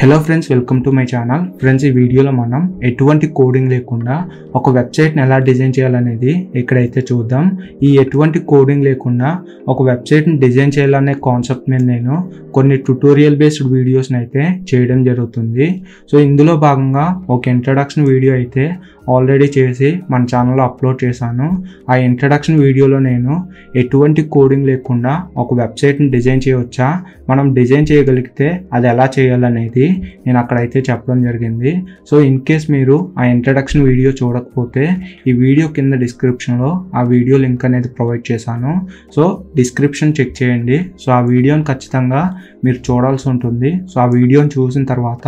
hello friends welcome to my channel friends ఈ వీడియోలో మనం ఎటువంటి కోడింగ్ లేకుండా ఒక వెబ్సైట్ని ఎలా డిజైన్ చేయాలనేది ఇక్కడైతే చూద్దాం ఈ ఎటువంటి కోడింగ్ లేకుండా ఒక వెబ్సైట్ని డిజైన్ చేయాలనే కాన్సెప్ట్ మీద నేను కొన్ని ట్యుటోరియల్ బేస్డ్ వీడియోస్ని అయితే చేయడం జరుగుతుంది సో ఇందులో భాగంగా ఒక ఇంట్రడక్షన్ వీడియో అయితే ఆల్రెడీ చేసి మన ఛానల్లో అప్లోడ్ చేశాను ఆ ఇంట్రడక్షన్ వీడియోలో నేను ఎటువంటి కోడింగ్ లేకుండా ఒక వెబ్సైట్ని డిజైన్ చేయవచ్చా మనం డిజైన్ చేయగలిగితే అది ఎలా చేయాలనేది అనేది నేను అక్కడైతే చెప్పడం జరిగింది సో ఇన్ కేస్ మీరు ఆ ఇంట్రడక్షన్ వీడియో చూడకపోతే ఈ వీడియో కింద డిస్క్రిప్షన్లో ఆ వీడియో లింక్ అనేది ప్రొవైడ్ చేశాను సో డిస్క్రిప్షన్ చెక్ చేయండి సో ఆ వీడియోని ఖచ్చితంగా మీరు చూడాల్సి ఉంటుంది సో ఆ వీడియోని చూసిన తర్వాత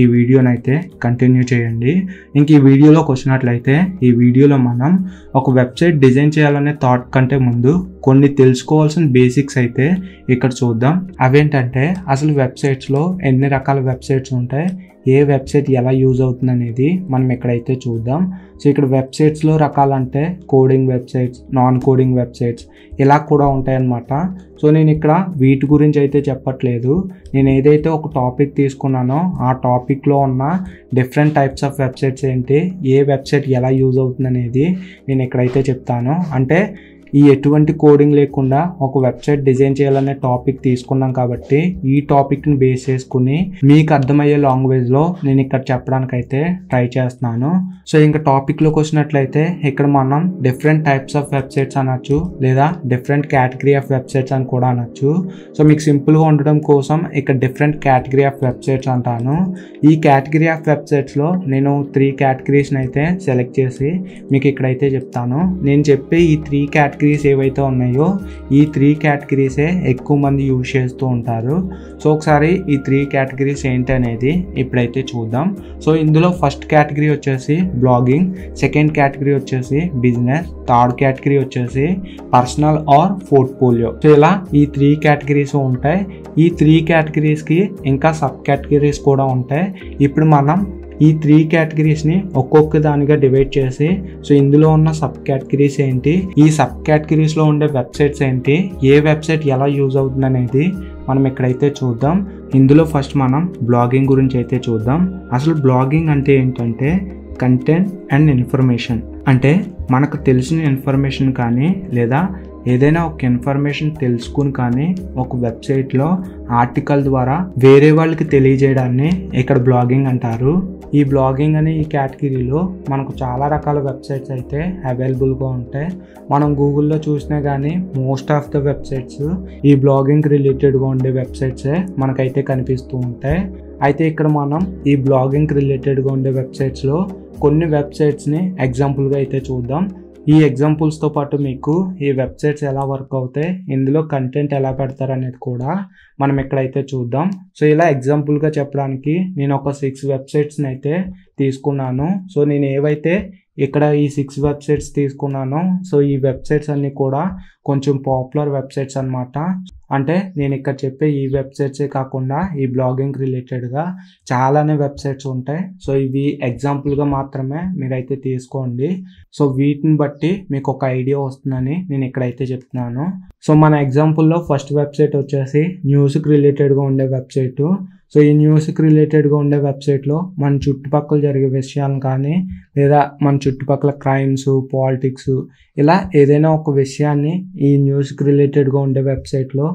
ఈ వీడియోని అయితే కంటిన్యూ చేయండి ఇంక ఈ వీడియోలోకి వచ్చినట్లయితే ఈ వీడియోలో మనం ఒక వెబ్సైట్ డిజైన్ చేయాలనే థాట్ కంటే ముందు కొన్ని తెలుసుకోవాల్సిన బేసిక్స్ అయితే ఇక్కడ చూద్దాం అవేంటంటే అసలు వెబ్సైట్స్లో ఎన్ని రకాల వెబ్సైట్స్ ఉంటాయి ఏ వెబ్సైట్ ఎలా యూజ్ అవుతుంది అనేది మనం ఇక్కడైతే చూద్దాం సో ఇక్కడ వెబ్సైట్స్లో రకాలంటే coding websites non coding websites ఇలా కూడా ఉంటాయన్నమాట సో నేను ఇక్కడ వీటి గురించి అయితే చెప్పట్లేదు నేను ఏదైతే ఒక టాపిక్ తీసుకున్నానో ఆ టాపిక్లో ఉన్న డిఫరెంట్ టైప్స్ ఆఫ్ వెబ్సైట్స్ ఏంటి ఏ వెబ్సైట్ ఎలా యూజ్ అవుతుంది అనేది నేను ఇక్కడైతే చెప్తాను అంటే ఈ ఎటువంటి కోడింగ్ లేకుండా ఒక వెబ్సైట్ డిజైన్ చేయాలనే టాపిక్ తీసుకున్నాం కాబట్టి ఈ టాపిక్ని బేస్ చేసుకుని మీకు అర్థమయ్యే లాంగ్వేజ్లో నేను ఇక్కడ చెప్పడానికి అయితే ట్రై చేస్తున్నాను సో ఇంకా టాపిక్లోకి వచ్చినట్లయితే ఇక్కడ మనం డిఫరెంట్ టైప్స్ ఆఫ్ వెబ్సైట్స్ అనొచ్చు లేదా డిఫరెంట్ కేటగిరీ ఆఫ్ వెబ్సైట్స్ అని కూడా అనొచ్చు సో మీకు సింపుల్గా ఉండడం కోసం ఇక్కడ డిఫరెంట్ కేటగిరీ ఆఫ్ వెబ్సైట్స్ అంటాను ఈ కేటగిరీ ఆఫ్ వెబ్సైట్స్లో నేను త్రీ కేటగిరీస్ అయితే సెలెక్ట్ చేసి మీకు ఇక్కడైతే చెప్తాను నేను చెప్పే ఈ త్రీ కేటగిరీ క్యాటగిరీస్ ఏవైతే ఉన్నాయో ఈ త్రీ క్యాటగిరీసే ఎక్కువ మంది యూజ్ చేస్తూ ఉంటారు సో ఒకసారి ఈ త్రీ క్యాటగిరీస్ ఏంటి అనేది ఇప్పుడైతే చూద్దాం సో ఇందులో ఫస్ట్ కేటగిరీ వచ్చేసి బ్లాగింగ్ సెకండ్ కేటగిరీ వచ్చేసి బిజినెస్ థర్డ్ కేటగిరీ వచ్చేసి పర్సనల్ ఆర్ పోర్ట్ఫోలియో సో ఇలా ఈ త్రీ కేటగిరీస్ ఉంటాయి ఈ త్రీ కేటగిరీస్కి ఇంకా సబ్ కేటగిరీస్ కూడా ఉంటాయి ఇప్పుడు మనం ఈ త్రీ ని ఒక్కొక్క దానిగా డివైడ్ చేసి సో ఇందులో ఉన్న సబ్ కేటగిరీస్ ఏంటి ఈ సబ్ లో ఉండే వెబ్సైట్స్ ఏంటి ఏ వెబ్సైట్ ఎలా యూజ్ అవుతుంది అనేది మనం ఇక్కడైతే చూద్దాం ఇందులో ఫస్ట్ మనం బ్లాగింగ్ గురించి అయితే చూద్దాం అసలు బ్లాగింగ్ అంటే ఏంటంటే కంటెంట్ అండ్ ఇన్ఫర్మేషన్ అంటే మనకు తెలిసిన ఇన్ఫర్మేషన్ కానీ లేదా ఏదైనా ఒక ఇన్ఫర్మేషన్ తెలుసుకుని కానీ ఒక వెబ్సైట్లో ఆర్టికల్ ద్వారా వేరే వాళ్ళకి తెలియజేయడాన్ని ఇక్కడ బ్లాగింగ్ అంటారు ఈ బ్లాగింగ్ అనే ఈ కేటగిరీలో మనకు చాలా రకాల వెబ్సైట్స్ అయితే అవైలబుల్గా ఉంటాయి మనం గూగుల్లో చూసినా కానీ మోస్ట్ ఆఫ్ ద వెబ్సైట్స్ ఈ బ్లాగింగ్ రిలేటెడ్గా ఉండే వెబ్సైట్సే మనకైతే కనిపిస్తూ ఉంటాయి అయితే ఇక్కడ మనం ఈ బ్లాగింగ్ రిలేటెడ్గా ఉండే వెబ్సైట్స్లో కొన్ని వెబ్సైట్స్ని ఎగ్జాంపుల్గా అయితే చూద్దాం ఈ ఎగ్జాంపుల్స్తో పాటు మీకు ఈ వెబ్సైట్స్ ఎలా వర్క్ అవుతాయి ఇందులో కంటెంట్ ఎలా పెడతారు అనేది కూడా మనం ఎక్కడైతే చూద్దాం సో ఇలా ఎగ్జాంపుల్గా చెప్పడానికి నేను ఒక సిక్స్ వెబ్సైట్స్ని అయితే తీసుకున్నాను సో నేను ఏవైతే ఇక్కడ ఈ సిక్స్ వెబ్సైట్స్ తీసుకున్నాను సో ఈ వెబ్సైట్స్ అన్నీ కూడా కొంచెం పాపులర్ వెబ్సైట్స్ అనమాట అంటే నేను ఇక్కడ చెప్పే ఈ వెబ్సైట్సే కాకుండా ఈ బ్లాగింగ్ రిలేటెడ్గా చాలానే వెబ్సైట్స్ ఉంటాయి సో ఇవి ఎగ్జాంపుల్గా మాత్రమే మీరైతే తీసుకోండి సో వీటిని బట్టి మీకు ఒక ఐడియా వస్తుందని నేను ఇక్కడైతే చెప్తున్నాను సో మన ఎగ్జాంపుల్లో ఫస్ట్ వెబ్సైట్ వచ్చేసి న్యూస్కి రిలేటెడ్గా ఉండే వెబ్సైటు సో ఈ న్యూస్కి రిలేటెడ్గా ఉండే వెబ్సైట్లో మన చుట్టుపక్కల జరిగే విషయాలను కానీ లేదా మన చుట్టుపక్కల క్రైమ్స్ పాలిటిక్స్ ఇలా ఏదైనా ఒక విషయాన్ని ఈ న్యూస్కి రిలేటెడ్గా ఉండే వెబ్సైట్లో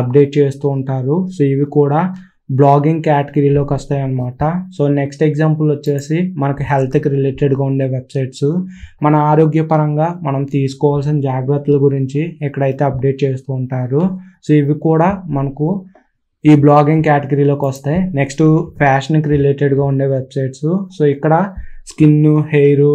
అప్డేట్ చేస్తూ ఉంటారు సో ఇవి కూడా బ్లాగింగ్ కేటగిరీలోకి వస్తాయి అన్నమాట సో నెక్స్ట్ ఎగ్జాంపుల్ వచ్చేసి మనకు హెల్త్కి రిలేటెడ్గా ఉండే వెబ్సైట్స్ మన ఆరోగ్యపరంగా మనం తీసుకోవాల్సిన జాగ్రత్తల గురించి ఎక్కడైతే అప్డేట్ చేస్తూ ఉంటారు సో ఇవి కూడా మనకు ఈ బ్లాగింగ్ కేటగిరీలోకి వస్తాయి నెక్స్ట్ ఫ్యాషన్కి రిలేటెడ్గా ఉండే వెబ్సైట్స్ సో ఇక్కడ స్కిన్ హెయిర్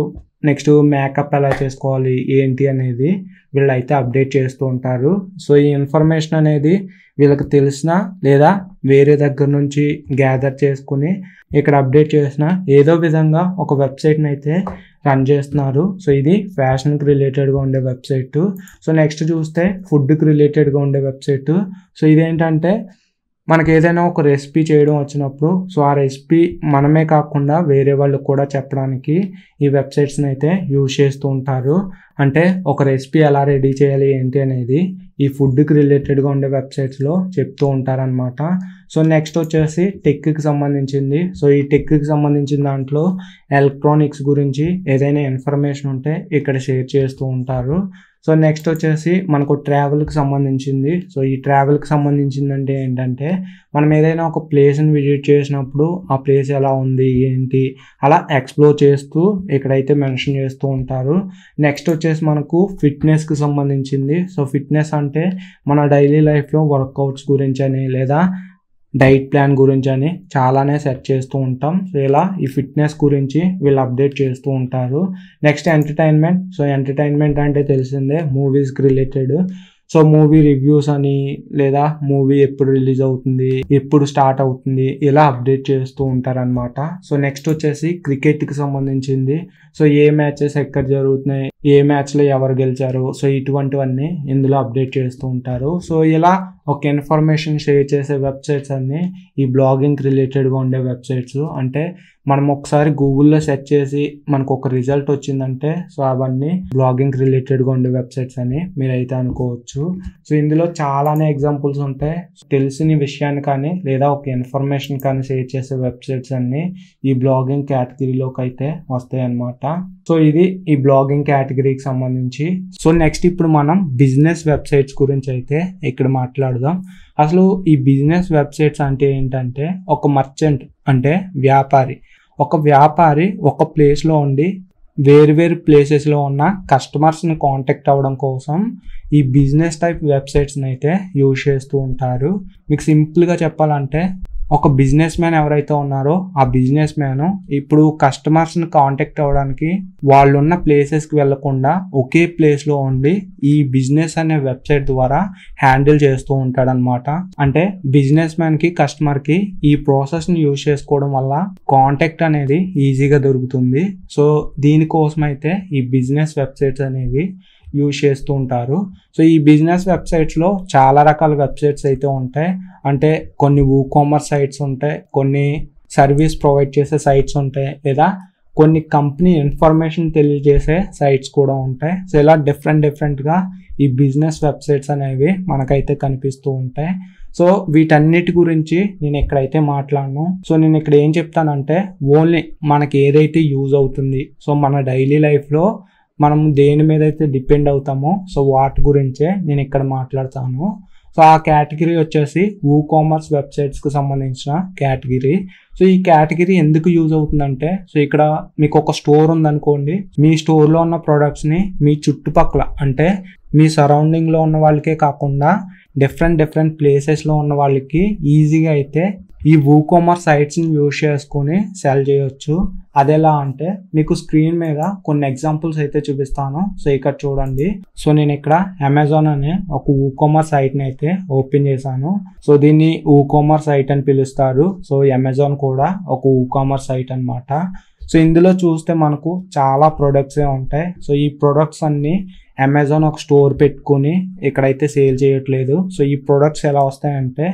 నెక్స్ట్ మేకప్ ఎలా చేసుకోవాలి ఏంటి అనేది వీళ్ళైతే అప్డేట్ చేస్తూ ఉంటారు సో ఈ ఇన్ఫర్మేషన్ అనేది వీళ్ళకి తెలిసిన లేదా వేరే దగ్గర నుంచి గ్యాదర్ చేసుకుని ఇక్కడ అప్డేట్ చేసిన ఏదో విధంగా ఒక వెబ్సైట్ని అయితే రన్ చేస్తున్నారు సో ఇది ఫ్యాషన్కి రిలేటెడ్గా ఉండే వెబ్సైట్ సో నెక్స్ట్ చూస్తే ఫుడ్కి రిలేటెడ్గా ఉండే వెబ్సైట్ సో ఇదేంటంటే మనకి ఏదైనా ఒక రెసిపీ చేయడం వచ్చినప్పుడు సో ఆ రెసిపీ మనమే కాకుండా వేరే వాళ్ళు కూడా చెప్పడానికి ఈ వెబ్సైట్స్ని అయితే యూజ్ చేస్తూ ఉంటారు అంటే ఒక రెసిపీ ఎలా రెడీ చేయాలి ఏంటి అనేది ఈ ఫుడ్కి రిలేటెడ్గా ఉండే వెబ్సైట్స్లో చెప్తూ ఉంటారనమాట సో నెక్స్ట్ వచ్చేసి టెక్కి సంబంధించింది సో ఈ టెక్కి సంబంధించిన దాంట్లో ఎలక్ట్రానిక్స్ గురించి ఏదైనా ఇన్ఫర్మేషన్ ఉంటే ఇక్కడ షేర్ చేస్తూ ఉంటారు సో నెక్స్ట్ వచ్చేసి మనకు ట్రావెల్కి సంబంధించింది సో ఈ ట్రావెల్కి సంబంధించింది అంటే ఏంటంటే మనం ఏదైనా ఒక ప్లేస్ని విజిట్ చేసినప్పుడు ఆ ప్లేస్ ఎలా ఉంది ఏంటి అలా ఎక్స్ప్లోర్ చేస్తూ ఇక్కడైతే మెన్షన్ చేస్తూ ఉంటారు నెక్స్ట్ వచ్చేసి మనకు ఫిట్నెస్కి సంబంధించింది సో ఫిట్నెస్ అంటే మన డైలీ లైఫ్లో వర్కౌట్స్ గురించి అని లేదా డైట్ ప్లాన్ గురించి అని చాలానే సెర్చ్ చేస్తూ ఉంటాం సో ఇలా ఈ ఫిట్నెస్ గురించి వీళ్ళు అప్డేట్ చేస్తూ ఉంటారు నెక్స్ట్ ఎంటర్టైన్మెంట్ సో ఎంటర్టైన్మెంట్ అంటే తెలిసిందే మూవీస్కి రిలేటెడ్ సో మూవీ రివ్యూస్ అని లేదా మూవీ ఎప్పుడు రిలీజ్ అవుతుంది ఎప్పుడు స్టార్ట్ అవుతుంది ఇలా అప్డేట్ చేస్తూ ఉంటారనమాట సో నెక్స్ట్ వచ్చేసి క్రికెట్కి సంబంధించింది సో ఏ మ్యాచెస్ ఎక్కడ జరుగుతున్నాయి ఏ మ్యాచ్లో ఎవరు గెలిచారు సో ఇటువంటివన్నీ ఇందులో అప్డేట్ చేస్తూ ఉంటారు సో ఇలా ఒక ఇన్ఫర్మేషన్ షేర్ చేసే వెబ్సైట్స్ అన్నీ ఈ బ్లాగింగ్ రిలేటెడ్గా ఉండే వెబ్సైట్స్ అంటే మనం ఒకసారి గూగుల్లో సెర్చ్ చేసి మనకు ఒక రిజల్ట్ వచ్చిందంటే సో అవన్నీ బ్లాగింగ్ రిలేటెడ్గా ఉండే వెబ్సైట్స్ అని మీరైతే అనుకోవచ్చు సో ఇందులో చాలానే ఎగ్జాంపుల్స్ ఉంటాయి తెలిసిన విషయాన్ని కానీ లేదా ఒక ఇన్ఫర్మేషన్ కానీ షేర్ చేసే వెబ్సైట్స్ అన్నీ ఈ బ్లాగింగ్ కేటగిరీలోకి అయితే వస్తాయి అన్నమాట సో ఇది ఈ బ్లాగింగ్ కేటగిరీకి సంబంధించి సో నెక్స్ట్ ఇప్పుడు మనం బిజినెస్ వెబ్సైట్స్ గురించి అయితే ఇక్కడ మాట్లాడదాం అసలు ఈ బిజినెస్ వెబ్సైట్స్ అంటే ఏంటంటే ఒక మర్చెంట్ అంటే వ్యాపారి ఒక వ్యాపారి ఒక ప్లేస్లో ఉండి వేరువేరు ప్లేసెస్లో ఉన్న కస్టమర్స్ని కాంటాక్ట్ అవ్వడం కోసం ఈ బిజినెస్ టైప్ వెబ్సైట్స్ని అయితే యూజ్ చేస్తూ ఉంటారు మీకు సింపుల్గా చెప్పాలంటే ఒక బిజినెస్ మ్యాన్ ఎవరైతే ఉన్నారో ఆ బిజినెస్ మ్యాన్ ఇప్పుడు కస్టమర్స్ని కాంటాక్ట్ అవ్వడానికి వాళ్ళున్న ప్లేసెస్కి వెళ్లకుండా ఒకే ప్లేస్లో ఉండి ఈ బిజినెస్ అనే వెబ్సైట్ ద్వారా హ్యాండిల్ చేస్తూ ఉంటాడనమాట అంటే బిజినెస్ మ్యాన్కి కస్టమర్కి ఈ ప్రాసెస్ని యూజ్ చేసుకోవడం వల్ల కాంటాక్ట్ అనేది ఈజీగా దొరుకుతుంది సో దీనికోసం అయితే ఈ బిజినెస్ వెబ్సైట్స్ అనేవి యూజ్ చేస్తూ ఉంటారు సో ఈ బిజినెస్ వెబ్సైట్స్లో చాలా రకాల వెబ్సైట్స్ అయితే ఉంటాయి అంటే కొన్ని ఊకామర్స్ కామర్స్ సైట్స్ ఉంటాయి కొన్ని సర్వీస్ ప్రొవైడ్ చేసే సైట్స్ ఉంటాయి లేదా కొన్ని కంపెనీ ఇన్ఫర్మేషన్ తెలియజేసే సైట్స్ కూడా ఉంటాయి సో ఇలా డిఫరెంట్ డిఫరెంట్గా ఈ బిజినెస్ వెబ్సైట్స్ అనేవి మనకైతే కనిపిస్తూ ఉంటాయి సో వీటన్నిటి గురించి నేను ఎక్కడైతే మాట్లాడను సో నేను ఇక్కడ ఏం చెప్తానంటే ఓన్లీ మనకి ఏదైతే యూజ్ అవుతుంది సో మన డైలీ లైఫ్లో మనం దేని మీద అయితే డిపెండ్ అవుతామో సో వాటి గురించే నేను ఇక్కడ మాట్లాడతాను సో ఆ కేటగిరీ వచ్చేసి ఊ కామర్స్ వెబ్సైట్స్కి సంబంధించిన కేటగిరీ సో ఈ కేటగిరీ ఎందుకు యూజ్ అవుతుందంటే సో ఇక్కడ మీకు ఒక స్టోర్ ఉందనుకోండి మీ స్టోర్లో ఉన్న ప్రోడక్ట్స్ని మీ చుట్టుపక్కల అంటే మీ సరౌండింగ్లో ఉన్న వాళ్ళకే కాకుండా డిఫరెంట్ డిఫరెంట్ ప్లేసెస్లో ఉన్న వాళ్ళకి ఈజీగా అయితే ఈ వూకామర్స్ సైట్స్ని యూజ్ చేసుకొని సెల్ చేయొచ్చు అది ఎలా అంటే మీకు స్క్రీన్ మీద కొన్ని ఎగ్జాంపుల్స్ అయితే చూపిస్తాను సో ఇక్కడ చూడండి సో నేను ఇక్కడ అమెజాన్ అనే ఒక ఊకామర్స్ సైట్ని అయితే ఓపెన్ చేశాను సో దీన్ని ఊకామర్స్ సైట్ అని పిలుస్తారు సో అమెజాన్ కూడా ఒక ఊకామర్స్ సైట్ అనమాట సో ఇందులో చూస్తే మనకు చాలా ప్రొడక్ట్సే ఉంటాయి సో ఈ ప్రొడక్ట్స్ అన్నీ అమెజాన్ ఒక స్టోర్ పెట్టుకుని ఇక్కడైతే సేల్ చేయట్లేదు సో ఈ ప్రొడక్ట్స్ ఎలా వస్తాయంటే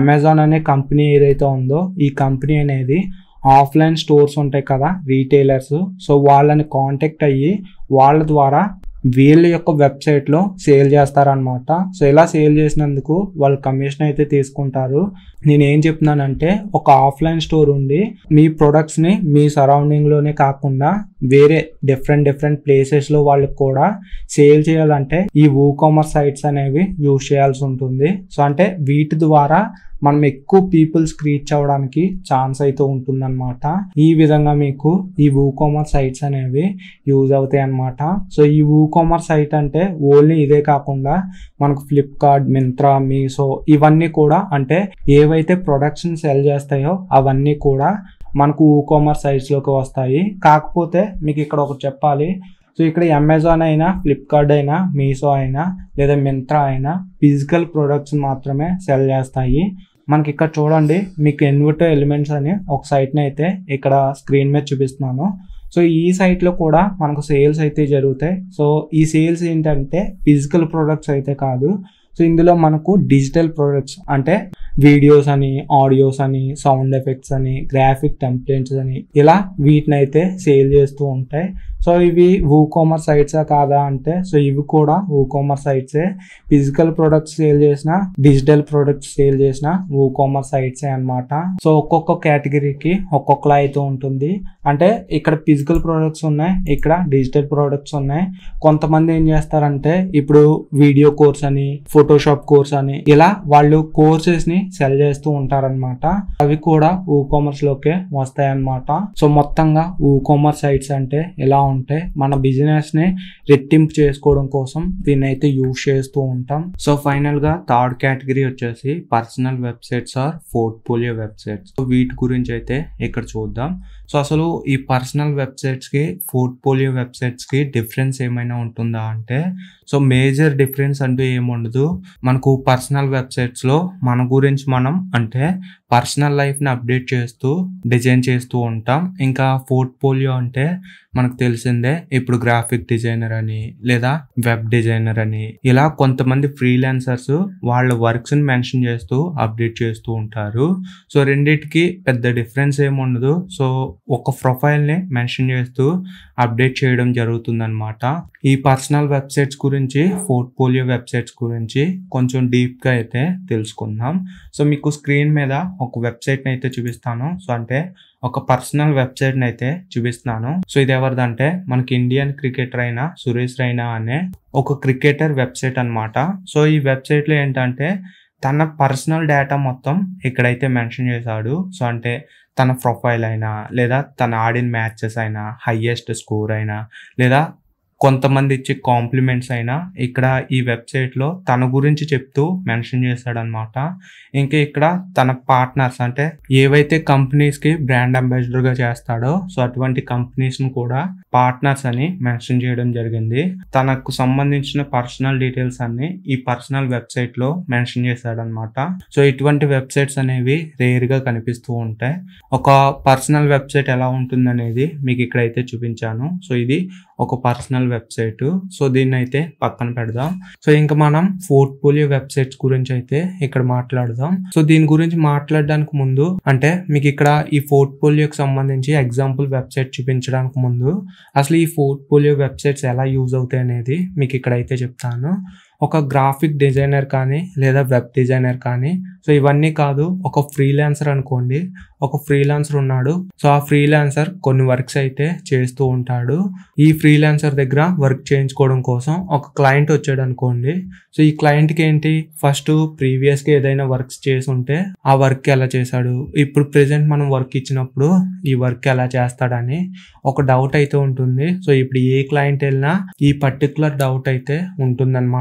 అమెజాన్ అనే కంపెనీ ఏదైతే ఉందో ఈ కంపెనీ అనేది ఆఫ్లైన్ స్టోర్స్ ఉంటాయి కదా రీటైలర్స్ సో వాళ్ళని కాంటాక్ట్ అయ్యి వాళ్ళ ద్వారా వీళ్ళ యొక్క వెబ్సైట్లో సేల్ చేస్తారనమాట సో ఇలా సేల్ చేసినందుకు వాళ్ళు కమిషన్ అయితే తీసుకుంటారు నేను ఏం చెప్తున్నానంటే ఒక ఆఫ్లైన్ స్టోర్ ఉండి మీ ప్రొడక్ట్స్ని మీ సరౌండింగ్లోనే కాకుండా వేరే డిఫరెంట్ డిఫరెంట్ ప్లేసెస్లో వాళ్ళకి కూడా సేల్ చేయాలంటే ఈ ఊకామర్స్ సైట్స్ అనేవి యూజ్ చేయాల్సి ఉంటుంది సో అంటే వీటి ద్వారా మనం ఎక్కువ పీపుల్స్ రీచ్ అవ్వడానికి ఛాన్స్ అయితే ఉంటుందన్నమాట ఈ విధంగా మీకు ఈ వూ కామర్స్ సైట్స్ అనేవి యూజ్ అవుతాయి అనమాట సో ఈ వూ కామర్స్ సైట్ అంటే ఓన్లీ ఇదే కాకుండా మనకు ఫ్లిప్కార్ట్ మింత్రా మీషో ఇవన్నీ కూడా అంటే ఏవైతే ప్రొడక్ట్స్ని సెల్ చేస్తాయో అవన్నీ కూడా మనకు వూ కామర్స్ సైట్స్లోకి వస్తాయి కాకపోతే మీకు ఇక్కడ ఒకటి చెప్పాలి సో ఇక్కడ అమెజాన్ అయినా ఫ్లిప్కార్ట్ అయినా మీషో అయినా లేదా మింత్రా అయినా ఫిజికల్ ప్రొడక్ట్స్ మాత్రమే సెల్ చేస్తాయి మనకి ఇక్కడ చూడండి మీకు ఇన్వర్టర్ ఎలిమెంట్స్ అని ఒక సైట్ని అయితే ఇక్కడ స్క్రీన్ మీద చూపిస్తున్నాను సో ఈ సైట్లో కూడా మనకు సేల్స్ అయితే జరుగుతాయి సో ఈ సేల్స్ ఏంటంటే ఫిజికల్ ప్రోడక్ట్స్ అయితే కాదు సో ఇందులో మనకు డిజిటల్ ప్రోడక్ట్స్ అంటే వీడియోస్ అని ఆడియోస్ అని సౌండ్ ఎఫెక్ట్స్ అని గ్రాఫిక్ టెంప్లెంట్స్ అని ఇలా వీటిని అయితే సేల్ చేస్తూ ఉంటాయి సో ఇవి కామర్స్ సైట్సా కాదా అంటే సో ఇవి కూడా కామర్స్ సైట్సే ఫిజికల్ ప్రొడక్ట్స్ సేల్ చేసిన డిజిటల్ ప్రొడక్ట్స్ సేల్ చేసిన కామర్స్ సైట్సే అనమాట సో ఒక్కొక్క కేటగిరీకి ఒక్కొక్కలా అయితే ఉంటుంది అంటే ఇక్కడ ఫిజికల్ ప్రొడక్ట్స్ ఉన్నాయి ఇక్కడ డిజిటల్ ప్రొడక్ట్స్ ఉన్నాయి కొంతమంది ఏం చేస్తారంటే ఇప్పుడు వీడియో కోర్స్ అని ఫోటోషాప్ కోర్స్ అని ఇలా వాళ్ళు కోర్సెస్ ని సెల్ చేస్తూ ఉంటారనమాట అవి కూడా కామర్స్ లోకే వస్తాయి అనమాట సో మొత్తంగా కామర్స్ సైట్స్ అంటే ఎలా ఉంటే మన బిజినెస్ని రెట్టింపు చేసుకోవడం కోసం దీని అయితే యూజ్ చేస్తూ ఉంటాం సో ఫైనల్గా థర్డ్ కేటగిరీ వచ్చేసి personal websites or portfolio websites so వీటి గురించి అయితే ఇక్కడ చూద్దాం సో అసలు ఈ పర్సనల్ వెబ్సైట్స్కి పోర్ట్ఫోలియో వెబ్సైట్స్కి డిఫరెన్స్ ఏమైనా ఉంటుందా అంటే సో మేజర్ డిఫరెన్స్ అంటూ ఏముండదు మనకు పర్సనల్ వెబ్సైట్స్లో మన గురించి మనం అంటే పర్సనల్ లైఫ్ని అప్డేట్ చేస్తూ డిజైన్ చేస్తూ ఉంటాం ఇంకా పోర్ట్ఫోలియో అంటే మనకు తెలిసిందే ఇప్పుడు గ్రాఫిక్ డిజైనర్ అని లేదా వెబ్ డిజైనర్ అని ఇలా కొంతమంది ఫ్రీలాన్సర్స్ వాళ్ళ వర్క్స్ మెన్షన్ చేస్తూ అప్డేట్ చేస్తూ ఉంటారు సో రెండిటికి పెద్ద డిఫరెన్స్ ఏముండదు సో ఒక ప్రొఫైల్ ని మెన్షన్ చేస్తూ అప్డేట్ చేయడం జరుగుతుందన్నమాట ఈ పర్సనల్ వెబ్సైట్స్ గురించి పోర్ట్ఫోలియో వెబ్సైట్స్ గురించి కొంచెం డీప్గా అయితే తెలుసుకుందాం సో మీకు స్క్రీన్ మీద ఒక వెబ్సైట్ని అయితే చూపిస్తాను సో అంటే ఒక పర్సనల్ వెబ్సైట్ ని అయితే చూపిస్తున్నాను సో ఇది ఎవరిదంటే మనకి ఇండియన్ క్రికెటర్ అయిన సురేష్ రైనా అనే ఒక క్రికెటర్ వెబ్సైట్ అనమాట సో ఈ వెబ్సైట్ లో ఏంటంటే తన పర్సనల్ డేటా మొత్తం ఇక్కడైతే మెన్షన్ చేశాడు సో అంటే తన ప్రొఫైల్ అయినా లేదా తన ఆడిన మ్యాచెస్ అయినా హయ్యెస్ట్ స్కోర్ అయినా లేదా కొంతమంది ఇచ్చే కాంప్లిమెంట్స్ అయినా ఇక్కడ ఈ వెబ్సైట్లో తన గురించి చెప్తూ మెన్షన్ చేశాడనమాట ఇంకా ఇక్కడ తన పార్ట్నర్స్ అంటే ఏవైతే కంపెనీస్కి బ్రాండ్ అంబాసిడర్గా చేస్తాడో సో అటువంటి కంపెనీస్ను కూడా పార్ట్నర్స్ అని మెన్షన్ చేయడం జరిగింది తనకు సంబంధించిన పర్సనల్ డీటెయిల్స్ అన్ని ఈ పర్సనల్ వెబ్సైట్లో మెన్షన్ చేశాడనమాట సో ఇటువంటి వెబ్సైట్స్ అనేవి రేర్గా కనిపిస్తూ ఉంటాయి ఒక పర్సనల్ వెబ్సైట్ ఎలా ఉంటుందనేది మీకు ఇక్కడైతే చూపించాను సో ఇది ఒక పర్సనల్ వెబ్సైట్ సో దీన్ని అయితే పక్కన పెడదాం సో ఇంకా మనం పోర్ట్ఫోలియో వెబ్సైట్స్ గురించి అయితే ఇక్కడ మాట్లాడదాం సో దీని గురించి మాట్లాడడానికి ముందు అంటే మీకు ఇక్కడ ఈ పోర్ట్ఫోలియోకి సంబంధించి ఎగ్జాంపుల్ వెబ్సైట్ చూపించడానికి ముందు అసలు ఈ పోర్ట్ఫోలియో వెబ్సైట్స్ ఎలా యూజ్ అవుతాయి అనేది మీకు ఇక్కడ అయితే చెప్తాను ఒక గ్రాఫిక్ డిజైనర్ కానీ లేదా వెబ్ డిజైనర్ కానీ సో ఇవన్నీ కాదు ఒక ఫ్రీలాన్సర్ అనుకోండి ఒక ఫ్రీలాన్సర్ ఉన్నాడు సో ఆ ఫ్రీలాన్సర్ కొన్ని వర్క్స్ అయితే చేస్తూ ఉంటాడు ఈ ఫ్రీలాన్సర్ దగ్గర వర్క్ చేయించుకోవడం కోసం ఒక క్లయింట్ వచ్చాడు అనుకోండి సో ఈ క్లయింట్కి ఏంటి ఫస్ట్ ప్రీవియస్గా ఏదైనా వర్క్స్ చేసి ఉంటే ఆ వర్క్ ఎలా చేశాడు ఇప్పుడు ప్రెసెంట్ మనం వర్క్ ఇచ్చినప్పుడు ఈ వర్క్ ఎలా చేస్తాడని ఒక డౌట్ అయితే ఉంటుంది సో ఇప్పుడు ఏ క్లయింట్ వెళ్ళినా ఈ పర్టికులర్ డౌట్ అయితే ఉంటుందన్నమాట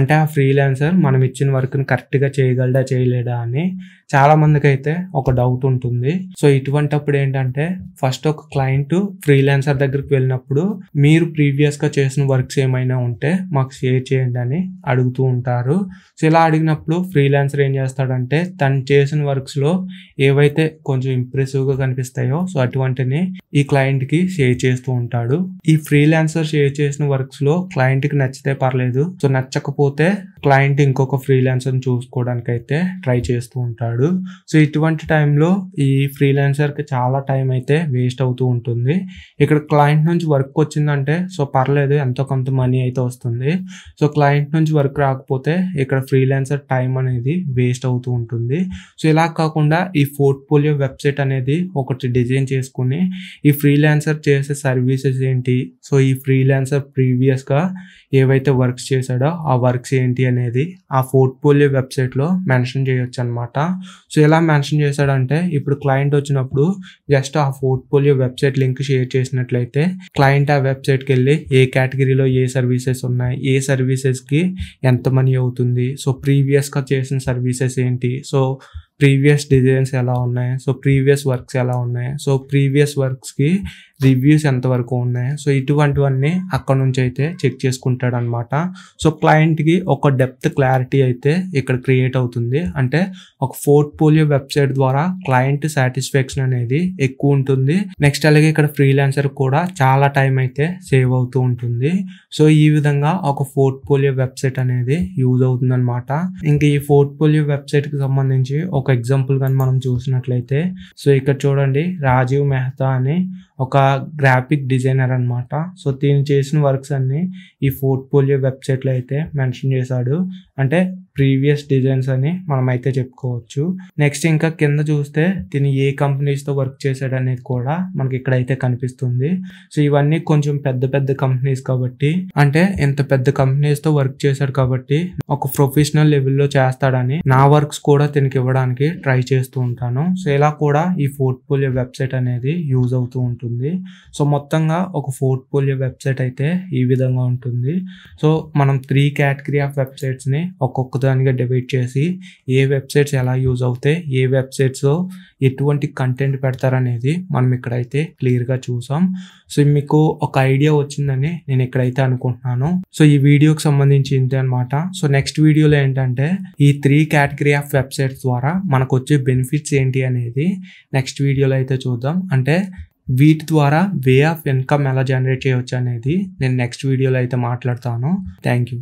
అంటే ఆ ఫ్రీలాన్సర్ మనం ఇచ్చిన వర్క్ని కరెక్ట్గా చేయగలడా చేయలేదు లేదా అని చాలా మందికి అయితే ఒక డౌట్ ఉంటుంది సో ఇటువంటప్పుడు ఏంటంటే ఫస్ట్ ఒక క్లయింట్ ఫ్రీలాన్సర్ దగ్గరికి వెళ్ళినప్పుడు మీరు ప్రీవియస్ గా చేసిన వర్క్స్ ఏమైనా ఉంటే మాకు షేర్ చేయండి అని అడుగుతూ ఉంటారు సో ఇలా అడిగినప్పుడు ఫ్రీలాన్సర్ ఏం చేస్తాడంటే తను చేసిన వర్క్స్ లో ఏవైతే కొంచెం ఇంప్రెసివ్ గా కనిపిస్తాయో సో అటువంటిని ఈ క్లయింట్ కి షేర్ చేస్తూ ఉంటాడు ఈ ఫ్రీలాన్సర్ షేర్ చేసిన వర్క్స్ లో క్లయింట్ కి నచ్చితే పర్లేదు సో నచ్చకపోతే క్లయింట్ ఇంకొక ఫ్రీలాన్సర్ చూసుకోవడానికి అయితే ట్రై ట్రై చేస్తూ ఉంటాడు సో ఇటువంటి టైంలో ఈ ఫ్రీలాన్సర్కి చాలా టైం అయితే వేస్ట్ అవుతూ ఉంటుంది ఇక్కడ క్లయింట్ నుంచి వర్క్ వచ్చిందంటే సో పర్లేదు ఎంతో కొంత మనీ అయితే వస్తుంది సో క్లయింట్ నుంచి వర్క్ రాకపోతే ఇక్కడ ఫ్రీలాన్సర్ టైం అనేది వేస్ట్ అవుతూ ఉంటుంది సో ఇలా కాకుండా ఈ పోర్ట్ఫోలియో వెబ్సైట్ అనేది ఒకటి డిజైన్ చేసుకుని ఈ ఫ్రీలాన్సర్ చేసే సర్వీసెస్ ఏంటి సో ఈ ఫ్రీలాన్సర్ ప్రీవియస్గా ఏవైతే వర్క్స్ చేశాడో ఆ వర్క్స్ ఏంటి అనేది ఆ పోర్ట్ఫోలియో వెబ్సైట్లో మెన్షన్ చేయ చేయొచ్చు అనమాట సో ఎలా మెన్షన్ చేశాడంటే ఇప్పుడు క్లయింట్ వచ్చినప్పుడు జస్ట్ ఆ పోర్ట్ఫోలియో వెబ్సైట్ లింక్ షేర్ చేసినట్లయితే క్లయింట్ ఆ వెబ్సైట్కి వెళ్ళి ఏ కేటగిరీలో ఏ సర్వీసెస్ ఉన్నాయి ఏ సర్వీసెస్కి ఎంత మనీ అవుతుంది సో ప్రీవియస్గా చేసిన సర్వీసెస్ ఏంటి సో ప్రీవియస్ డిజైన్స్ ఎలా ఉన్నాయి సో ప్రీవియస్ వర్క్స్ ఎలా ఉన్నాయి సో ప్రీవియస్ వర్క్స్కి రివ్యూస్ ఎంతవరకు ఉన్నాయి సో ఇటువంటివన్నీ అక్కడ నుంచి అయితే చెక్ చేసుకుంటాడు అనమాట సో క్లయింట్కి ఒక డెప్త్ క్లారిటీ అయితే ఇక్కడ క్రియేట్ అవుతుంది అంటే ఒక పోర్ట్ఫోలియో వెబ్సైట్ ద్వారా క్లయింట్ సాటిస్ఫాక్షన్ అనేది ఎక్కువ ఉంటుంది నెక్స్ట్ అలాగే ఇక్కడ ఫ్రీలాన్సర్ కూడా చాలా టైం అయితే సేవ్ అవుతూ ఉంటుంది సో ఈ విధంగా ఒక పోర్ట్ఫోలియో వెబ్సైట్ అనేది యూజ్ అవుతుంది అనమాట ఇంకా ఈ పోర్ట్ఫోలియో వెబ్సైట్కి సంబంధించి ఒక ఎగ్జాంపుల్ కానీ మనం చూసినట్లయితే సో ఇక్కడ చూడండి రాజీవ్ మెహతా అని ఒక గ్రాఫిక్ డిజైనర్ అనమాట సో దీని చేసిన వర్క్స్ అన్నీ ఈ పోర్ట్ఫోలియో వెబ్సైట్లో అయితే మెన్షన్ చేశాడు అంటే ప్రీవియస్ డిజైన్స్ అని మనమైతే చెప్పుకోవచ్చు నెక్స్ట్ ఇంకా కింద చూస్తే తిని ఏ కంపెనీస్తో వర్క్ చేశాడు అనేది కూడా మనకి ఇక్కడ అయితే కనిపిస్తుంది సో ఇవన్నీ కొంచెం పెద్ద పెద్ద కంపెనీస్ కాబట్టి అంటే ఇంత పెద్ద కంపెనీస్తో వర్క్ చేశాడు కాబట్టి ఒక ప్రొఫెషనల్ లెవెల్లో చేస్తాడని నా వర్క్స్ కూడా తినికి ఇవ్వడానికి ట్రై చేస్తూ ఉంటాను సో ఇలా కూడా ఈ పోర్ట్ఫోలియో వెబ్సైట్ అనేది యూజ్ అవుతూ ఉంటుంది ఉంటుంది సో మొత్తంగా ఒక పోర్ట్ఫోలియో వెబ్సైట్ అయితే ఈ విధంగా ఉంటుంది సో మనం త్రీ కేటగిరీ ఆఫ్ వెబ్సైట్స్ని ఒక్కొక్క దానిగా డివైడ్ చేసి ఏ వెబ్సైట్స్ ఎలా యూజ్ అవుతాయి ఏ వెబ్సైట్స్ ఎటువంటి కంటెంట్ పెడతారనేది మనం ఇక్కడైతే క్లియర్గా చూసాం సో మీకు ఒక ఐడియా వచ్చిందని నేను ఇక్కడైతే అనుకుంటున్నాను సో ఈ వీడియోకి సంబంధించి ఇంతే అనమాట సో నెక్స్ట్ వీడియోలో ఏంటంటే ఈ త్రీ కేటగిరీ ఆఫ్ వెబ్సైట్స్ ద్వారా మనకు వచ్చే బెనిఫిట్స్ ఏంటి అనేది నెక్స్ట్ వీడియోలో అయితే చూద్దాం అంటే వీటి ద్వారా వే ఆఫ్ ఇన్కమ్ ఎలా జనరేట్ చేయవచ్చు అనేది నేను నెక్స్ట్ వీడియోలో అయితే మాట్లాడతాను థ్యాంక్ యూ